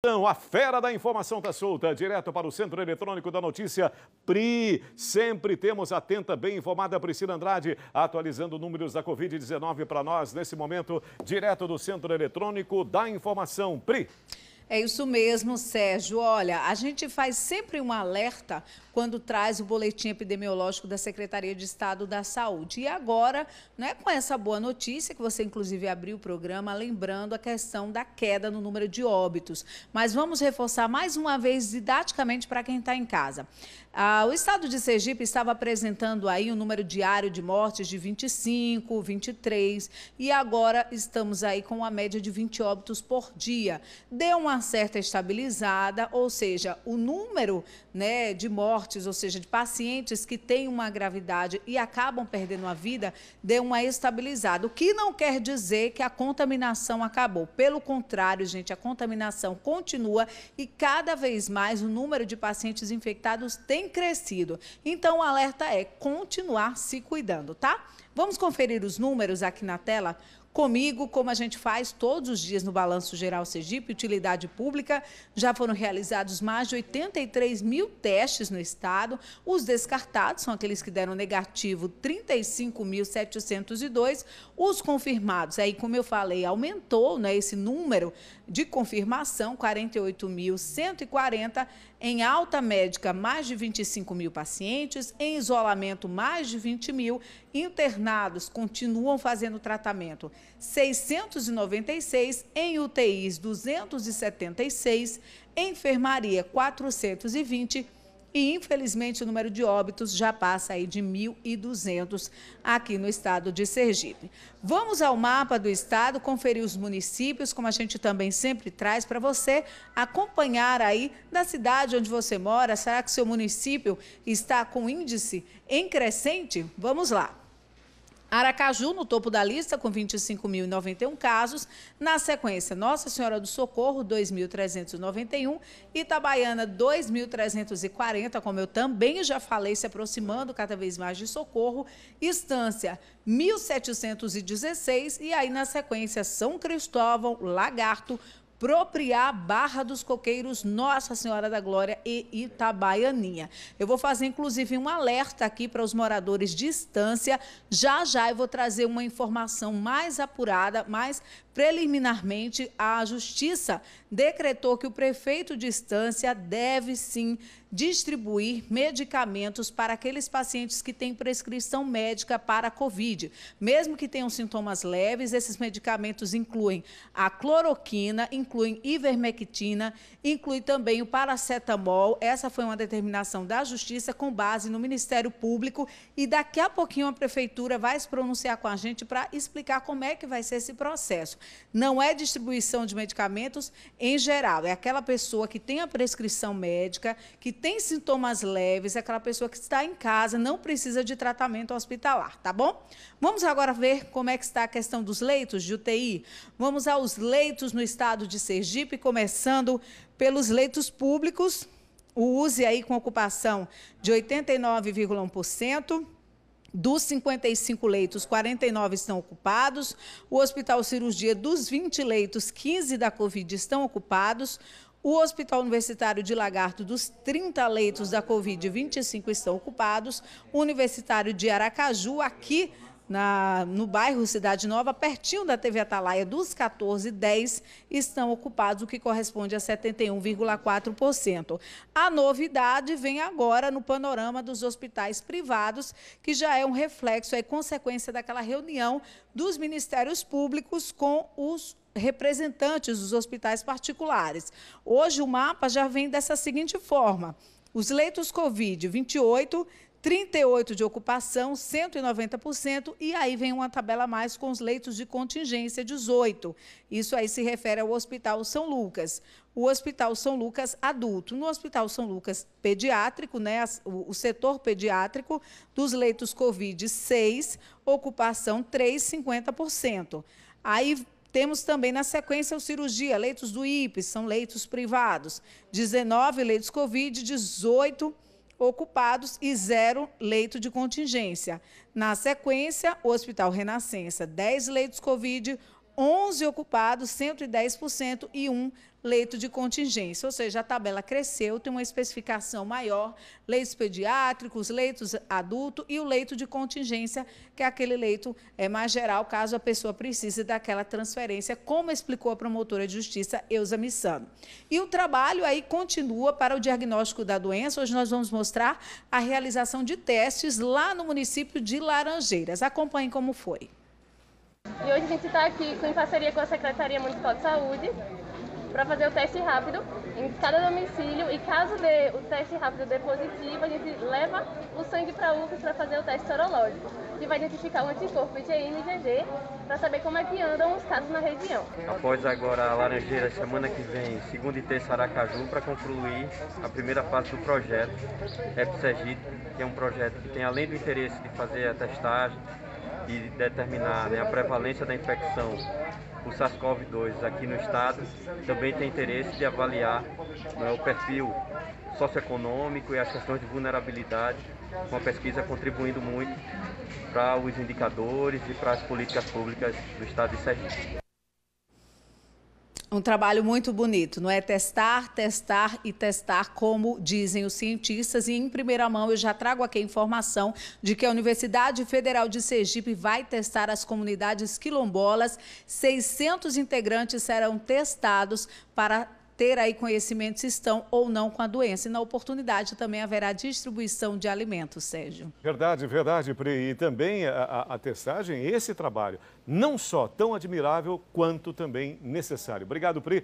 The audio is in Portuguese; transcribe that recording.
Então, a fera da informação está solta, direto para o Centro Eletrônico da Notícia, PRI. Sempre temos atenta, bem informada Priscila Andrade, atualizando números da Covid-19 para nós, nesse momento, direto do Centro Eletrônico da Informação, PRI. É isso mesmo, Sérgio. Olha, a gente faz sempre um alerta quando traz o boletim epidemiológico da Secretaria de Estado da Saúde. E agora, é com essa boa notícia, que você inclusive abriu o programa, lembrando a questão da queda no número de óbitos. Mas vamos reforçar mais uma vez didaticamente para quem está em casa. Ah, o estado de Sergipe estava apresentando aí um número diário de mortes de 25, 23 e agora estamos aí com a média de 20 óbitos por dia. Deu uma uma certa estabilizada, ou seja, o número né, de mortes, ou seja, de pacientes que têm uma gravidade e acabam perdendo a vida, deu uma estabilizada. O que não quer dizer que a contaminação acabou. Pelo contrário, gente, a contaminação continua e cada vez mais o número de pacientes infectados tem crescido. Então, o alerta é continuar se cuidando, tá? Vamos conferir os números aqui na tela? Comigo, como a gente faz todos os dias no Balanço Geral Sergipe, Utilidade Pública, já foram realizados mais de 83 mil testes no estado. Os descartados são aqueles que deram negativo, 35.702. Os confirmados, aí como eu falei, aumentou né, esse número de confirmação, 48.140. Em alta médica, mais de 25 mil pacientes. Em isolamento, mais de 20 mil. Internados continuam fazendo tratamento. 696, em UTIs 276, enfermaria 420 e infelizmente o número de óbitos já passa aí de 1.200 aqui no estado de Sergipe. Vamos ao mapa do estado, conferir os municípios, como a gente também sempre traz para você acompanhar aí da cidade onde você mora. Será que seu município está com índice em crescente? Vamos lá. Aracaju, no topo da lista, com 25.091 casos. Na sequência, Nossa Senhora do Socorro, 2.391. Itabaiana, 2.340, como eu também já falei, se aproximando cada vez mais de socorro. Estância, 1.716. E aí, na sequência, São Cristóvão, Lagarto, Propriar Barra dos Coqueiros, Nossa Senhora da Glória e Itabaianinha. Eu vou fazer, inclusive, um alerta aqui para os moradores de Estância. Já já eu vou trazer uma informação mais apurada, mais Preliminarmente, a Justiça decretou que o prefeito de Estância deve sim distribuir medicamentos para aqueles pacientes que têm prescrição médica para a Covid. Mesmo que tenham sintomas leves, esses medicamentos incluem a cloroquina, incluem ivermectina, inclui também o paracetamol. Essa foi uma determinação da Justiça com base no Ministério Público e daqui a pouquinho a Prefeitura vai se pronunciar com a gente para explicar como é que vai ser esse processo não é distribuição de medicamentos em geral, é aquela pessoa que tem a prescrição médica, que tem sintomas leves, é aquela pessoa que está em casa, não precisa de tratamento hospitalar, tá bom? Vamos agora ver como é que está a questão dos leitos de UTI. Vamos aos leitos no estado de Sergipe, começando pelos leitos públicos, o USE aí com ocupação de 89,1%. Dos 55 leitos, 49 estão ocupados. O Hospital Cirurgia, dos 20 leitos, 15 da Covid estão ocupados. O Hospital Universitário de Lagarto, dos 30 leitos da Covid, 25 estão ocupados. O Universitário de Aracaju, aqui na, no bairro Cidade Nova, pertinho da TV Atalaia, dos 14 10 estão ocupados, o que corresponde a 71,4%. A novidade vem agora no panorama dos hospitais privados, que já é um reflexo, é consequência daquela reunião dos ministérios públicos com os representantes dos hospitais particulares. Hoje o mapa já vem dessa seguinte forma: os leitos Covid 28 38 de ocupação, 190%, e aí vem uma tabela a mais com os leitos de contingência, 18. Isso aí se refere ao Hospital São Lucas. O Hospital São Lucas adulto. No Hospital São Lucas pediátrico, né, o setor pediátrico, dos leitos Covid, 6, ocupação 350%. Aí temos também na sequência o cirurgia, leitos do IPES, são leitos privados, 19 leitos Covid, 18 ocupados e zero leito de contingência. Na sequência, o Hospital Renascença, 10 leitos Covid, 11 ocupados, 110% e um leito de contingência. Ou seja, a tabela cresceu, tem uma especificação maior, leitos pediátricos, leitos adulto e o leito de contingência, que é aquele leito é, mais geral, caso a pessoa precise daquela transferência, como explicou a promotora de justiça, Eusa Missano. E o trabalho aí continua para o diagnóstico da doença. Hoje nós vamos mostrar a realização de testes lá no município de Laranjeiras. Acompanhe como foi. E hoje a gente está aqui em parceria com a Secretaria Municipal de Saúde para fazer o teste rápido em cada domicílio e caso dê o teste rápido dê positivo, a gente leva o sangue para a UFS para fazer o teste sorológico, que vai identificar o anticorpo IgM e IgG para saber como é que andam os casos na região. Após agora a Laranjeira, semana que vem, segunda e terça Aracaju, para concluir a primeira fase do projeto EPSEGIT, que é um projeto que tem além do interesse de fazer a testagem, de determinar né, a prevalência da infecção por SARS-CoV-2 aqui no estado, também tem interesse de avaliar né, o perfil socioeconômico e as questões de vulnerabilidade, uma pesquisa contribuindo muito para os indicadores e para as políticas públicas do estado de Sergipe. Um trabalho muito bonito, não é? Testar, testar e testar, como dizem os cientistas. E em primeira mão eu já trago aqui a informação de que a Universidade Federal de Sergipe vai testar as comunidades quilombolas. 600 integrantes serão testados para ter aí conhecimento se estão ou não com a doença. E na oportunidade também haverá distribuição de alimentos, Sérgio. Verdade, verdade, Pri. E também a, a, a testagem, esse trabalho, não só tão admirável, quanto também necessário. Obrigado, Pri.